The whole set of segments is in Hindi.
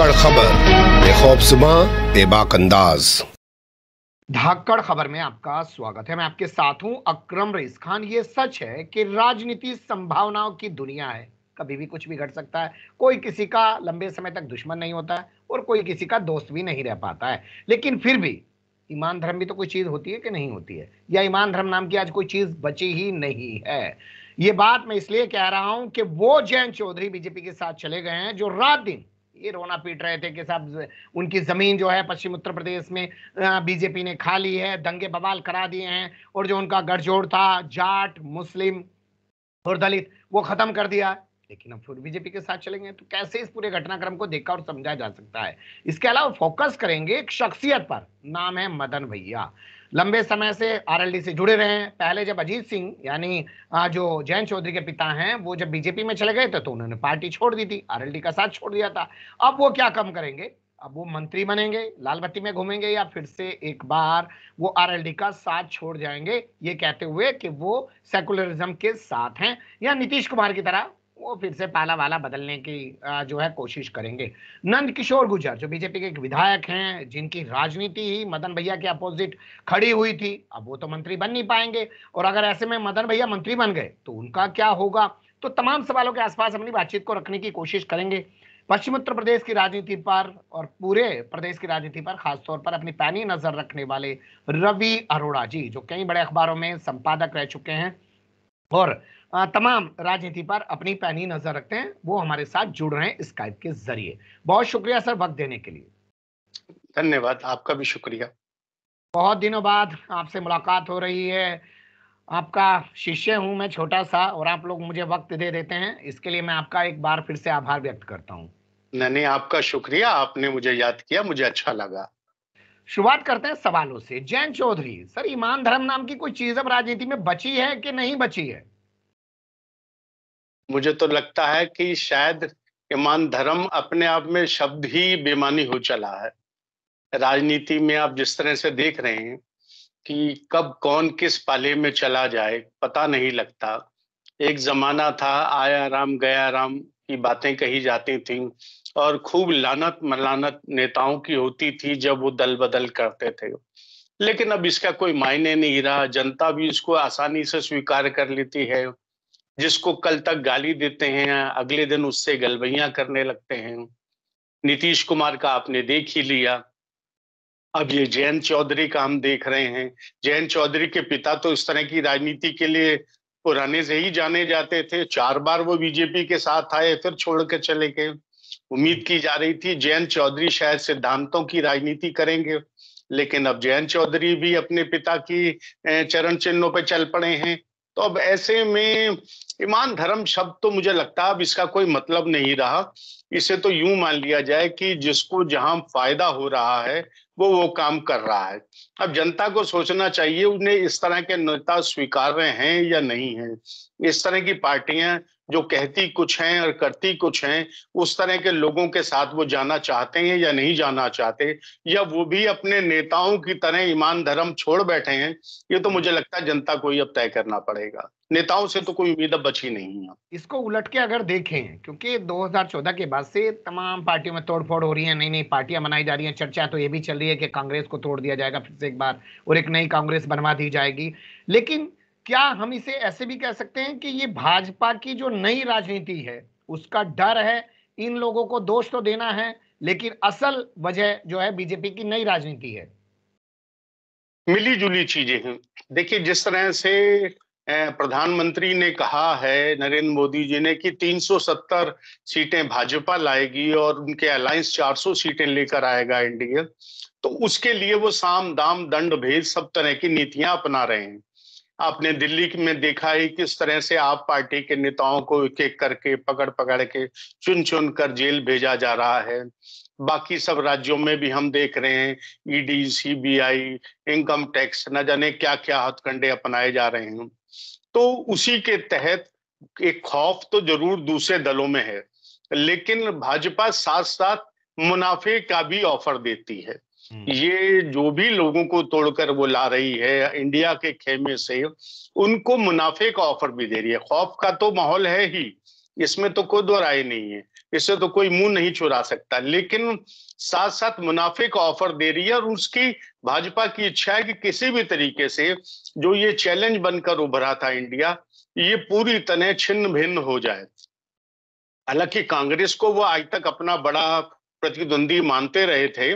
धाकड़ खबर बेखौबसुमा बेबाक अंदाज धाकड़ खबर में आपका स्वागत है मैं आपके साथ हूं अक्रम रईस खान ये सच है कि राजनीति संभावनाओं की दुनिया है कभी भी कुछ भी घट सकता है कोई किसी का लंबे समय तक दुश्मन नहीं होता है और कोई किसी का दोस्त भी नहीं रह पाता है लेकिन फिर भी ईमान धर्म भी तो कोई चीज होती है कि नहीं होती है या ईमान धर्म नाम की आज कोई चीज बची ही नहीं है ये बात मैं इसलिए कह रहा हूं कि वो जैन चौधरी बीजेपी के साथ चले गए हैं जो रात दिन ये रोना पीट रहे थे कि साहब उनकी जमीन जो है पश्चिम उत्तर प्रदेश में बीजेपी ने खा ली है दंगे बवाल करा दिए हैं और जो उनका गठजोड़ था जाट मुस्लिम और दलित वो खत्म कर दिया लेकिन अब फिर बीजेपी के साथ चलेंगे तो कैसे इस पूरे घटनाक्रम को देखा और समझा जा सकता है इसके अलावा फोकस करेंगे एक शख्सियत पर नाम है मदन भैया लंबे समय से आरएलडी से जुड़े रहे हैं पहले जब अजीत सिंह यानी जो जयंत चौधरी के पिता हैं वो जब बीजेपी में चले गए थे तो उन्होंने पार्टी छोड़ दी थी आरएलडी का साथ छोड़ दिया था अब वो क्या कम करेंगे अब वो मंत्री बनेंगे लाल बत्ती में घूमेंगे या फिर से एक बार वो आरएलडी का साथ छोड़ जाएंगे ये कहते हुए कि वो सेकुलरिज्म के साथ हैं या नीतीश कुमार की तरह वो फिर से पाला वाला बदलने की जो है कोशिश करेंगे नंद किशोर गुजर जो बीजेपी के एक विधायक हैं जिनकी राजनीति ही मदन भैया के अपोजिट खड़ी हुई थी अब वो तो मंत्री बन नहीं पाएंगे और अगर ऐसे में मदन भैया मंत्री बन गए तो उनका क्या होगा तो तमाम सवालों के आसपास अपनी बातचीत को रखने की कोशिश करेंगे पश्चिम उत्तर प्रदेश की राजनीति पर और पूरे प्रदेश की राजनीति पर खासतौर पर अपनी पैनी नजर रखने वाले रवि अरोड़ा जी जो कई बड़े अखबारों में संपादक रह चुके हैं और तमाम राजनीति पर अपनी पैनी नजर रखते हैं वो हमारे साथ जुड़ रहे हैं स्काइप के जरिए बहुत शुक्रिया सर वक्त देने के लिए धन्यवाद आपका भी शुक्रिया बहुत दिनों बाद आपसे मुलाकात हो रही है आपका शिष्य हूं मैं छोटा सा और आप लोग मुझे वक्त दे देते हैं इसके लिए मैं आपका एक बार फिर से आभार व्यक्त करता हूं नहीं आपका शुक्रिया आपने मुझे याद किया मुझे अच्छा लगा शुरुआत करते हैं सवालों से जैन चौधरी सर ईमान धर्म नाम की कोई चीज अब राजनीति में बची है कि नहीं बची है मुझे तो लगता है कि शायद ईमान धर्म अपने आप में शब्द ही बेमानी हो चला है राजनीति में आप जिस तरह से देख रहे हैं कि कब कौन किस पाले में चला जाए पता नहीं लगता एक जमाना था आया राम गया राम की बातें कही जाती थी और खूब लानत मलानत नेताओं की होती थी जब वो दल बदल करते थे लेकिन अब इसका कोई मायने नहीं रहा जनता भी इसको आसानी से स्वीकार कर लेती है जिसको कल तक गाली देते हैं अगले दिन उससे गलबैया करने लगते हैं नीतीश कुमार का आपने देख ही लिया अब ये जयंत चौधरी का हम देख रहे हैं जैन चौधरी के पिता तो इस तरह की राजनीति के लिए पुराने से ही जाने जाते थे चार बार वो बीजेपी के साथ आए फिर छोड़ के चले गए उम्मीद की जा रही थी जयंत चौधरी शायद सिद्धांतों की राजनीति करेंगे लेकिन अब जयंत चौधरी भी अपने पिता की चरण चिन्हों पर चल पड़े हैं तो अब ऐसे में ईमान धर्म शब्द तो मुझे लगता है अब इसका कोई मतलब नहीं रहा इसे तो यूं मान लिया जाए कि जिसको जहां फायदा हो रहा है वो वो काम कर रहा है अब जनता को सोचना चाहिए उन्हें इस तरह के नेता स्वीकार रहे हैं या नहीं है इस तरह की पार्टियां जो कहती कुछ हैं और करती कुछ हैं उस तरह के लोगों के साथ वो जाना चाहते हैं या नहीं जाना चाहते या वो भी अपने नेताओं की तरह ईमान धर्म छोड़ बैठे हैं ये तो मुझे लगता है जनता को ही अब तय करना पड़ेगा नेताओं से तो कोई उम्मीद अब बची नहीं है इसको उलट के अगर देखें क्योंकि 2014 के बाद से तमाम पार्टियों में तोड़फोड़ हो रही है नई नई पार्टियां बनाई जा रही हैं चर्चा तो ये भी चल रही है कि कांग्रेस को तोड़ दिया जाएगा फिर से एक बार और एक नई कांग्रेस बनवा दी जाएगी लेकिन क्या हम इसे ऐसे भी कह सकते हैं कि ये भाजपा की जो नई राजनीति है उसका डर है इन लोगों को दोष तो देना है लेकिन असल वजह जो है बीजेपी की नई राजनीति है मिली जुली चीजें हैं देखिए जिस तरह से प्रधानमंत्री ने कहा है नरेंद्र मोदी जी ने कि 370 सीटें भाजपा लाएगी और उनके अलायंस 400 सीटें लेकर आएगा एनडीए तो उसके लिए वो साम दाम दंड भेद सब तरह की नीतियां अपना रहे हैं आपने दिल्ली में देखा है किस तरह से आप पार्टी के नेताओं को एक एक करके पकड़ पकड़ के चुन चुन कर जेल भेजा जा रहा है बाकी सब राज्यों में भी हम देख रहे हैं ईडी सीबीआई इनकम टैक्स न जाने क्या क्या हथकंडे अपनाए जा रहे हैं तो उसी के तहत एक खौफ तो जरूर दूसरे दलों में है लेकिन भाजपा साथ साथ मुनाफे का भी ऑफर देती है हम्म। ये जो भी लोगों को तोड़कर वो ला रही है इंडिया के खेमे से उनको मुनाफे का ऑफर भी दे रही है खौफ का तो माहौल है ही इसमें तो कोई दो राय नहीं है इससे तो कोई मुंह नहीं छुरा सकता लेकिन साथ साथ मुनाफे का ऑफर दे रही है और उसकी भाजपा की इच्छा है कि किसी भी तरीके से जो ये चैलेंज बनकर उभरा था इंडिया ये पूरी तरह छिन्न भिन्न हो जाए हालांकि कांग्रेस को वो आज तक अपना बड़ा प्रतिद्वंदी मानते रहे थे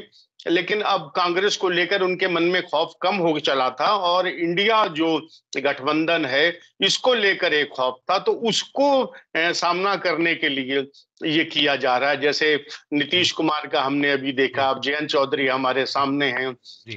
लेकिन अब कांग्रेस को लेकर उनके मन में खौफ कम हो चला था और इंडिया जो गठबंधन है इसको लेकर एक खौफ था तो उसको सामना करने के लिए ये किया जा रहा है जैसे नीतीश कुमार का हमने अभी देखा अब जयंत चौधरी हमारे सामने हैं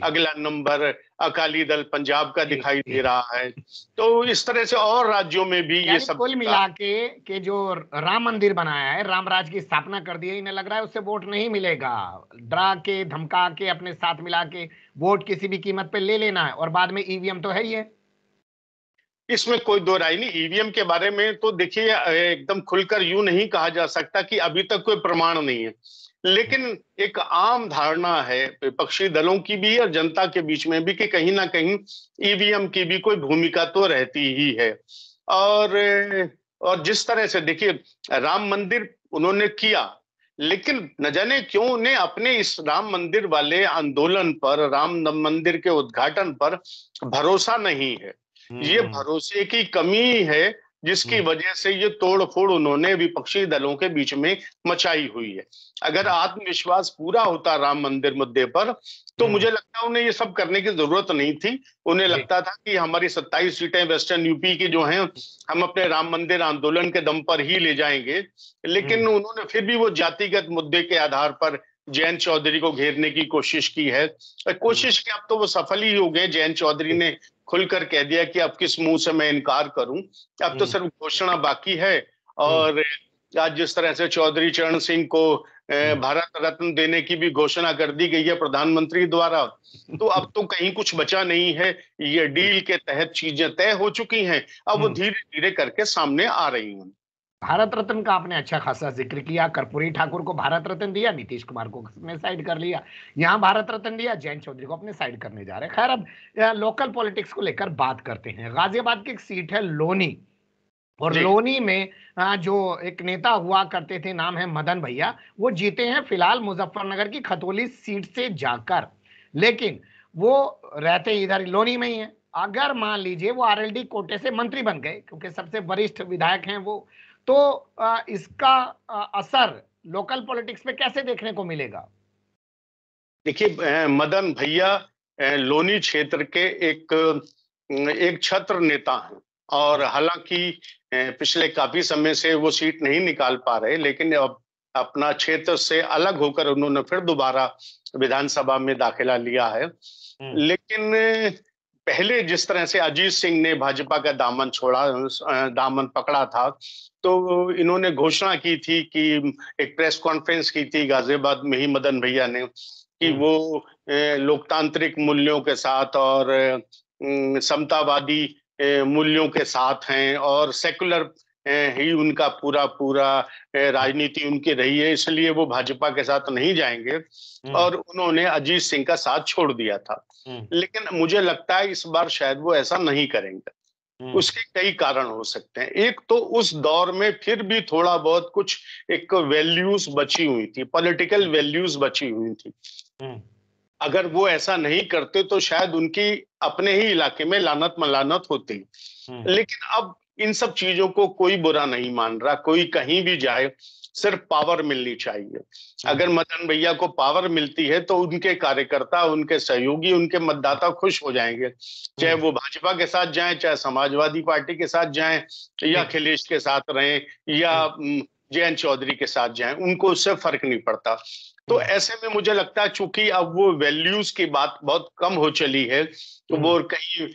अगला नंबर अकाली दल पंजाब का दिखाई दे रहा है तो इस तरह से और राज्यों में भी ये सब कुल मिला के, के जो राम मंदिर बनाया है राम राज की स्थापना कर दी है इन्हें लग रहा है उससे वोट नहीं मिलेगा डरा के धमका के अपने साथ मिला के वोट किसी भी कीमत पे ले लेना है और बाद में ईवीएम तो है ही है इसमें कोई दो राय नहीं ईवीएम के बारे में तो देखिए एकदम खुलकर यूं नहीं कहा जा सकता कि अभी तक कोई प्रमाण नहीं है लेकिन एक आम धारणा है विपक्षी दलों की भी और जनता के बीच में भी कि कहीं ना कहीं ईवीएम e की भी कोई भूमिका तो रहती ही है और और जिस तरह से देखिए राम मंदिर उन्होंने किया लेकिन न जाने क्यों उन्हें अपने इस राम मंदिर वाले आंदोलन पर राम मंदिर के उद्घाटन पर भरोसा नहीं है ये हम्म। भरोसे की कमी है जिसकी हम्म। वजह से ये तोड़फोड़ उन्होंने विपक्षी दलों के बीच में मचाई हुई है अगर हम्म। आत्मविश्वास पूरा होता राम मंदिर मुद्दे पर तो हम्म। मुझे लगता है उन्हें ये सब करने की जरूरत नहीं थी उन्हें लगता था कि हमारी सत्ताईस सीटें वेस्टर्न यूपी की जो हैं हम अपने राम मंदिर आंदोलन के दम पर ही ले जाएंगे लेकिन उन्होंने फिर भी वो जातिगत मुद्दे के आधार पर जैन चौधरी को घेरने की कोशिश की है कोशिश की अब तो वो सफल ही हो गए जैन चौधरी ने खुलकर कह दिया कि अब किस मुंह से मैं इनकार करूं अब तो हम्म। सिर्फ घोषणा बाकी है और हम्म। आज जिस तरह से चौधरी चरण सिंह को हम्म। भारत रत्न देने की भी घोषणा कर दी गई है प्रधानमंत्री द्वारा तो अब तो कहीं कुछ बचा नहीं है ये डील के तहत चीजें तय हो चुकी हैं अब वो धीरे धीरे करके सामने आ रही हैं भारत रत्न का आपने अच्छा खासा जिक्र किया कर्पूरी ठाकुर को भारत रत्न दिया नीतीश कुमार को अपने साइड कर लिया यहाँ भारत रत्न दिया जैन चौधरी को अपने साइड करने जा रहे खैर अब लोकल पॉलिटिक्स को लेकर बात करते हैं गाजियाबाद की एक सीट है लोनी और लोनी में जो एक नेता हुआ करते थे नाम है मदन भैया वो जीते हैं फिलहाल मुजफ्फरनगर की खतौली सीट से जाकर लेकिन वो रहते इधर लोनी में ही है अगर मान लीजिए वो आरएलडी कोटे से मंत्री बन गए क्योंकि सबसे वरिष्ठ विधायक हैं वो तो इसका असर लोकल पॉलिटिक्स में कैसे देखने को मिलेगा देखिए मदन भैया लोनी क्षेत्र के एक एक छत्र नेता हैं और हालांकि पिछले काफी समय से वो सीट नहीं निकाल पा रहे लेकिन अब अपना क्षेत्र से अलग होकर उन्होंने फिर दोबारा विधानसभा में दाखिला लिया है हम्म। लेकिन पहले जिस तरह से अजीत सिंह ने भाजपा का दामन छोड़ा दामन पकड़ा था तो इन्होंने घोषणा की थी कि एक प्रेस कॉन्फ्रेंस की थी गाजियाबाद में ही मदन भैया ने कि हम्म। वो लोकतांत्रिक मूल्यों के साथ और समतावादी मूल्यों के साथ हैं और सेकुलर ही उनका पूरा पूरा राजनीति उनकी रही है इसलिए वो भाजपा के साथ नहीं जाएंगे हम्म। और उन्होंने अजीत सिंह का साथ छोड़ दिया था हम्म। लेकिन मुझे लगता है इस बार शायद वो ऐसा नहीं करेंगे हम्म। उसके कई कारण हो सकते हैं एक तो उस दौर में फिर भी थोड़ा बहुत कुछ एक वैल्यूज बची हुई थी पॉलिटिकल वैल्यूज बची हुई थी अगर वो ऐसा नहीं करते तो शायद उनकी अपने ही इलाके में लानत मलानत होती लेकिन अब इन सब चीजों को कोई बुरा नहीं मान रहा कोई कहीं भी जाए सिर्फ पावर मिलनी चाहिए हम्म। अगर मदन भैया को पावर मिलती है तो उनके कार्यकर्ता उनके सहयोगी उनके मतदाता खुश हो जाएंगे चाहे हम्म। वो भाजपा के साथ जाए चाहे समाजवादी पार्टी के साथ जाए या अखिलेश हम्म। के साथ रहे या जयंत चौधरी के साथ जाए उनको उससे फर्क नहीं पड़ता तो ऐसे में मुझे लगता है चूंकि अब वो वैल्यूज की बात बहुत कम हो चली है तो वो कहीं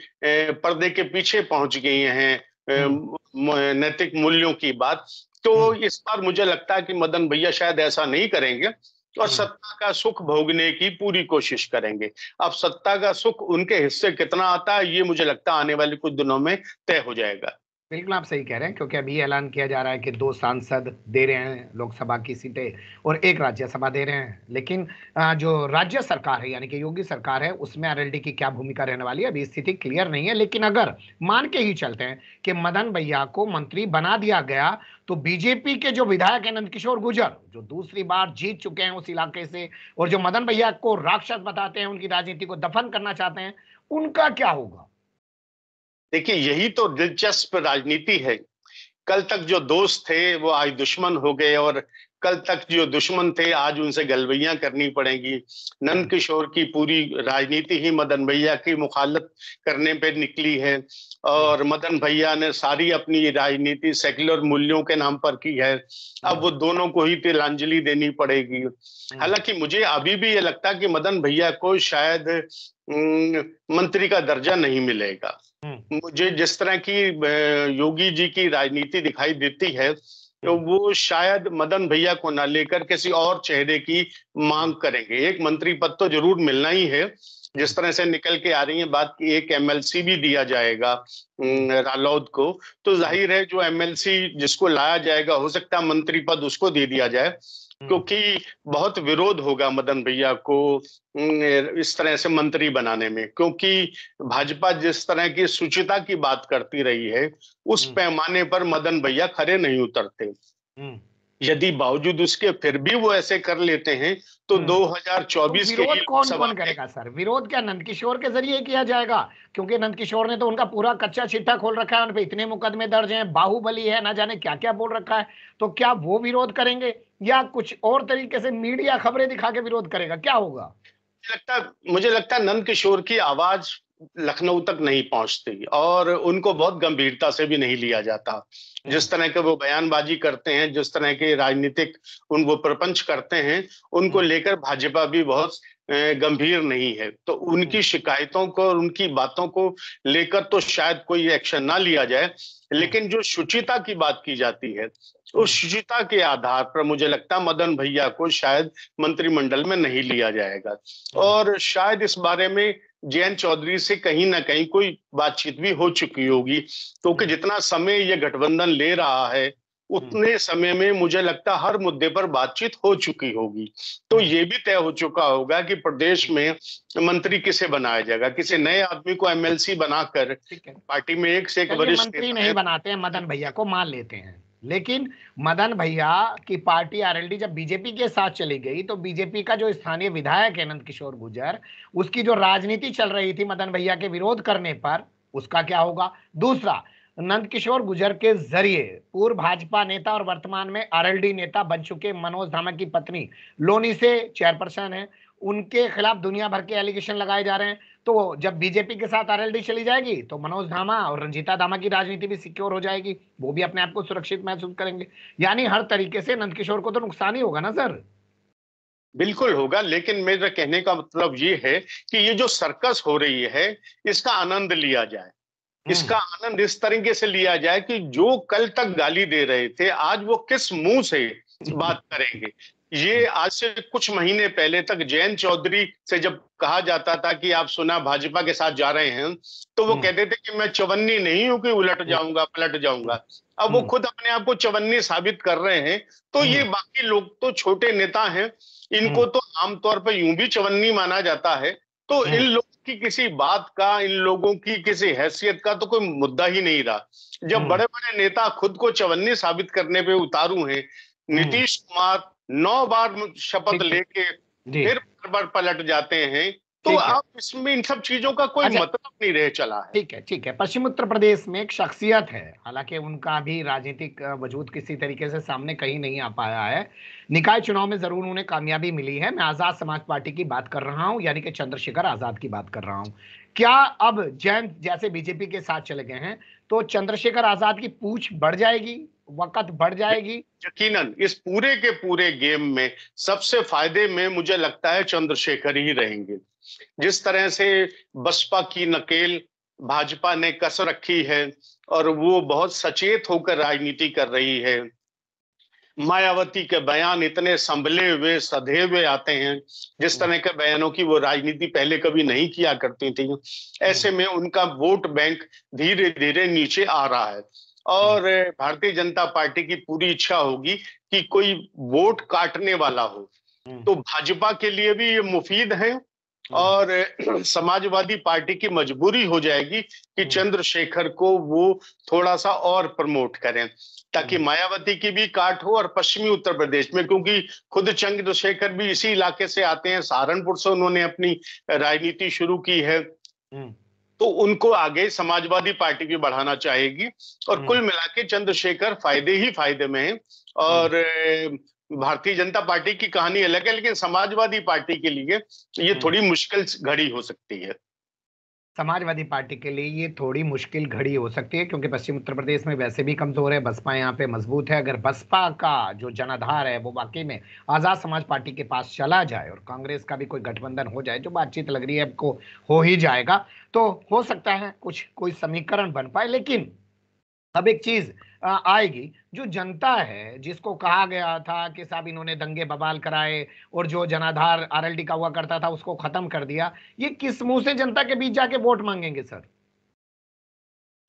पर्दे के पीछे पहुंच गई हैं हम्म। नैतिक मूल्यों की बात तो हम्म। इस बार मुझे लगता है कि मदन भैया शायद ऐसा नहीं करेंगे और हम्म। सत्ता का सुख भोगने की पूरी कोशिश करेंगे अब सत्ता का सुख उनके हिस्से कितना आता है ये मुझे लगता है आने वाले कुछ दिनों में तय हो जाएगा बिल्कुल आप सही कह रहे हैं क्योंकि अभी ऐलान किया जा रहा है कि दो सांसद दे रहे हैं लोकसभा की सीटें और एक राज्यसभा दे रहे हैं लेकिन जो राज्य सरकार है यानी कि योगी सरकार है उसमें आरएलडी की क्या भूमिका रहने वाली है अभी स्थिति क्लियर नहीं है लेकिन अगर मान के ही चलते हैं कि मदन भैया को मंत्री बना दिया गया तो बीजेपी के जो विधायक है नंदकिशोर गुजर जो दूसरी बार जीत चुके हैं उस इलाके से और जो मदन भैया को राक्षस बताते हैं उनकी राजनीति को दफन करना चाहते हैं उनका क्या होगा देखिए यही तो दिलचस्प राजनीति है कल तक जो दोस्त थे वो आज दुश्मन हो गए और कल तक जो दुश्मन थे आज उनसे गलबैया करनी पड़ेगी नंद किशोर की पूरी राजनीति ही मदन भैया की मुखालत करने पे निकली है और मदन भैया ने सारी अपनी राजनीति सेक्युलर मूल्यों के नाम पर की है अब वो दोनों को ही तिलांजलि देनी पड़ेगी हालांकि मुझे अभी भी ये लगता है कि मदन भैया को शायद मंत्री का दर्जा नहीं मिलेगा हम्म। मुझे जिस तरह की योगी जी की राजनीति दिखाई देती है तो हम्म। वो शायद मदन भैया को ना लेकर किसी और चेहरे की मांग करेंगे एक मंत्री पद तो जरूर मिलना ही है जिस तरह से निकल के आ रही है बात की एक एमएलसी भी दिया जाएगा हम्म, रालौद को तो जाहिर है जो एमएलसी जिसको लाया जाएगा हो सकता है मंत्री पद उसको दे दिया जाए हम्म। क्योंकि बहुत विरोध होगा मदन भैया को इस तरह से मंत्री बनाने में क्योंकि भाजपा जिस तरह की सुचिता की बात करती रही है उस हम्म। पैमाने पर मदन भैया खड़े नहीं उतरते हम्म। यदि बावजूद उसके फिर भी वो ऐसे कर लेते हैं तो 2024 तो के कौन कौन करेगा सर विरोध क्या नंद किशोर के जरिए किया जाएगा क्योंकि नंद किशोर ने तो उनका पूरा कच्चा चिट्ठा खोल रखा है उन पे इतने मुकदमे दर्ज हैं बाहुबली है ना जाने क्या क्या बोल रखा है तो क्या वो विरोध करेंगे या कुछ और तरीके से मीडिया खबरें दिखा के विरोध करेगा क्या होगा लगता मुझे लगता है नंद किशोर की आवाज लखनऊ तक नहीं पहुंचती और उनको बहुत गंभीरता से भी नहीं लिया जाता जिस तरह के वो बयानबाजी करते हैं जिस तरह के राजनीतिक उन वो प्रपंच करते हैं उनको हम्म। लेकर भाजपा भी बहुत गंभीर नहीं है तो उनकी हम्म। शिकायतों को और उनकी बातों को लेकर तो शायद कोई एक्शन ना लिया जाए हम्म। लेकिन जो शुचिता की बात की जाती है उस हम्म। शुचिता के आधार पर मुझे लगता है मदन भैया को शायद मंत्रिमंडल में नहीं लिया जाएगा हम्म। और शायद इस बारे में जयंत चौधरी से कहीं ना कहीं कोई बातचीत भी हो चुकी होगी क्योंकि तो जितना समय ये गठबंधन ले रहा है उतने हम्म। समय में मुझे लगता हर मुद्दे पर बातचीत हो चुकी होगी तो हम्म। ये भी तय हो चुका होगा कि प्रदेश में मंत्री किसे बनाया जाएगा किसी नए आदमी को एमएलसी बनाकर पार्टी में एक से एक वरिष्ठ मंत्री नहीं बनाते हैं मदन भैया को मान लेते हैं लेकिन मदन भैया की पार्टी आरएलडी जब बीजेपी के साथ चली गई तो बीजेपी का जो स्थानीय विधायक है नंद किशोर गुजर उसकी जो राजनीति चल रही थी मदन भैया के विरोध करने पर उसका क्या होगा दूसरा नंदकिशोर गुजर के जरिए पूर्व भाजपा नेता और वर्तमान में आरएलडी नेता बन चुके मनोज धामा की पत्नी लोनी से चेयरपर्सन है उनके खिलाफ दुनिया भर के एलिगेशन लगाए जा रहे हैं तो जब बीजेपी के साथ आरएलडी चली जाएगी तो मनोज धामा और रंजीता धामा की राजनीति भी सिक्योर हो जाएगी वो भी अपने आप को सुरक्षित महसूस करेंगे यानी हर तरीके से नंदकिशोर को तो नुकसान ही होगा ना सर बिल्कुल होगा लेकिन मेरे कहने का मतलब ये है कि ये जो सर्कस हो रही है इसका आनंद लिया जाए इसका हम्म। आनंद इस तरीके से लिया जाए कि जो कल तक गाली दे रहे थे आज वो किस मुंह से बात करेंगे ये आज से कुछ महीने पहले तक जयंत चौधरी से जब कहा जाता था कि आप सुना भाजपा के साथ जा रहे हैं तो वो हम्म। कहते थे कि मैं चवन्नी नहीं हूं कि उलट हम्म। जाऊंगा पलट जाऊंगा अब वो खुद अपने आप को चवन्नी साबित कर रहे हैं तो ये बाकी लोग तो छोटे नेता हैं इनको तो आमतौर पर यूं भी चवन्नी माना जाता है तो इन लोग कि किसी बात का इन लोगों की किसी हैसियत का तो कोई मुद्दा ही नहीं रहा जब हम्म। बड़े बड़े नेता खुद को चवन्नी साबित करने पे उतारू हैं हम्म। नीतीश कुमार नौ बार शपथ लेके फिर बार बार पलट जाते हैं तो आप इसमें इन सब चीजों का कोई अच्छा। मतलब नहीं रह चला है ठीक है ठीक है पश्चिम उत्तर प्रदेश में एक शख्सियत है हालांकि उनका भी राजनीतिक वजूद किसी तरीके से सामने कहीं नहीं आ पाया है निकाय चुनाव में जरूर उन्हें कामयाबी मिली है मैं आजाद समाज पार्टी की बात कर रहा हूँ यानी कि चंद्रशेखर आजाद की बात कर रहा हूँ क्या अब जैन जैसे बीजेपी के साथ चले गए हैं तो चंद्रशेखर आजाद की पूछ बढ़ जाएगी वक्त बढ़ जाएगी यकीनन इस पूरे के पूरे गेम में सबसे फायदे में मुझे लगता है चंद्रशेखर ही रहेंगे जिस तरह से बसपा की नकेल भाजपा ने कस रखी है और वो बहुत सचेत होकर राजनीति कर रही है मायावती के बयान इतने संभले हुए सधे हुए आते हैं जिस तरह के बयानों की वो राजनीति पहले कभी नहीं किया करती थी ऐसे में उनका वोट बैंक धीरे धीरे नीचे आ रहा है और भारतीय जनता पार्टी की पूरी इच्छा होगी कि कोई वोट काटने वाला हो तो भाजपा के लिए भी ये मुफीद है हम्म। और समाजवादी पार्टी की मजबूरी हो जाएगी कि हम्म। चंद्रशेखर को वो थोड़ा सा और प्रमोट करें ताकि हम्म। मायावती की भी काट हो और पश्चिमी उत्तर प्रदेश में क्योंकि खुद चंद्रशेखर भी इसी इलाके से आते हैं सहारनपुर से उन्होंने अपनी राजनीति शुरू की है तो उनको आगे समाजवादी पार्टी भी बढ़ाना चाहेगी और कुल मिला के चंद्रशेखर फायदे ही फायदे में है और भारतीय जनता पार्टी की कहानी अलग है लेकिन समाजवादी पार्टी के लिए ये हम्म। थोड़ी मुश्किल घड़ी हो सकती है समाजवादी पार्टी के लिए ये थोड़ी मुश्किल घड़ी हो सकती है क्योंकि पश्चिम उत्तर प्रदेश में वैसे भी कमजोर है बसपा यहाँ पे मजबूत है अगर बसपा का जो जनाधार है वो वाकई में आजाद समाज पार्टी के पास चला जाए और कांग्रेस का भी कोई गठबंधन हो जाए जो बातचीत लग रही है आपको हो ही जाएगा तो हो सकता है कुछ कोई समीकरण बन पाए लेकिन अब एक चीज आएगी जो जनता है जिसको कहा गया था कि साहब इन्होंने दंगे बवाल कराए और जो जनाधार आरएलडी का हुआ करता था उसको खत्म कर दिया ये किस मुंह से जनता के बीच जाके वोट मांगेंगे सर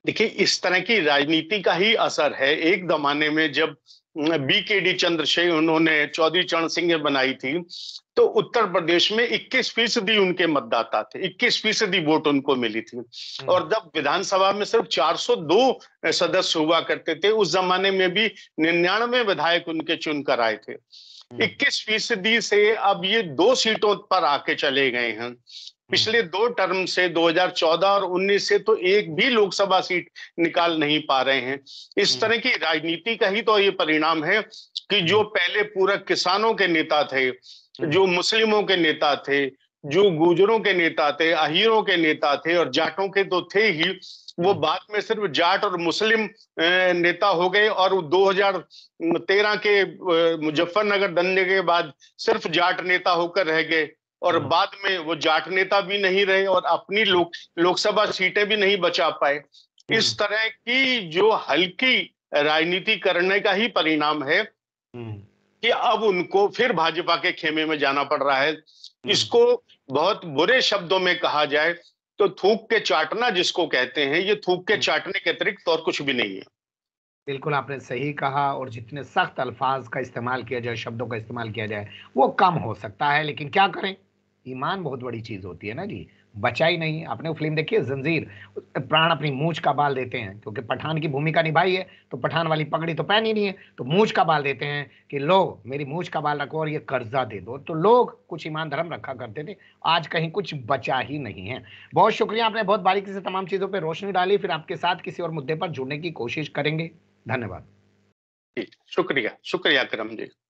देखिए इस तरह की राजनीति का ही असर है एक जमाने में जब बी के डी चंद्रशेखर उन्होंने चौधरी चरण सिंह बनाई थी तो उत्तर प्रदेश में 21 फीसदी उनके मतदाता थे 21 फीसदी वोट उनको मिली थी हम्म। और जब विधानसभा में सिर्फ 402 सदस्य हुआ करते थे उस जमाने में भी निन्यानवे विधायक उनके चुनकर आए थे 21 हम्म। फीसदी से अब ये दो सीटों पर आके चले गए हैं पिछले दो टर्म से 2014 और 19 से तो एक भी लोकसभा सीट निकाल नहीं पा रहे हैं इस हम्म। तरह की राजनीति का ही तो ये परिणाम है कि जो हम्म। पहले पूरा किसानों के नेता थे हम्म। जो मुस्लिमों के नेता थे जो गुजरों के नेता थे अहिरों के नेता थे और जाटों के तो थे ही वो बाद में सिर्फ जाट और मुस्लिम नेता हो गए और 2013 के मुजफ्फरनगर दंगे के बाद सिर्फ जाट नेता होकर रह गए और हाँ। बाद में वो जाट नेता भी नहीं रहे और अपनी लोक लोकसभा सीटें भी नहीं बचा पाए हम्म। इस तरह की जो हल्की राजनीति करने का ही परिणाम है हम्म। कि अब उनको फिर भाजपा के खेमे में जाना पड़ रहा है हम्म। इसको बहुत बुरे शब्दों में कहा जाए तो थूक के चाटना जिसको कहते हैं ये थूक के चाटने के अतिरिक्त और कुछ भी नहीं है बिल्कुल आपने सही कहा और जितने सख्त अल्फाज का इस्तेमाल किया जाए शब्दों का इस्तेमाल किया जाए वो कम हो सकता है लेकिन क्या करें ईमान बहुत बड़ी चीज़ होती है ना जी बचा ही नहीं आपने वो फिल्म देखी है जंजीर प्राण अपनी मूछ का बाल देते हैं क्योंकि पठान की भूमिका निभाई है तो पठान वाली पगड़ी तो पहन ही नहीं है तो मूछ का बाल देते हैं कि लो मेरी मूछ का बाल रखो और ये कर्जा दे दो तो लोग कुछ ईमान धर्म रखा करते थे आज कहीं कुछ बचा ही नहीं है बहुत शुक्रिया आपने बहुत बारीकी से तमाम चीज़ों पर रोशनी डाली फिर आपके साथ किसी और मुद्दे पर जुड़ने की कोशिश करेंगे धन्यवाद शुक्रिया शुक्रिया करम जी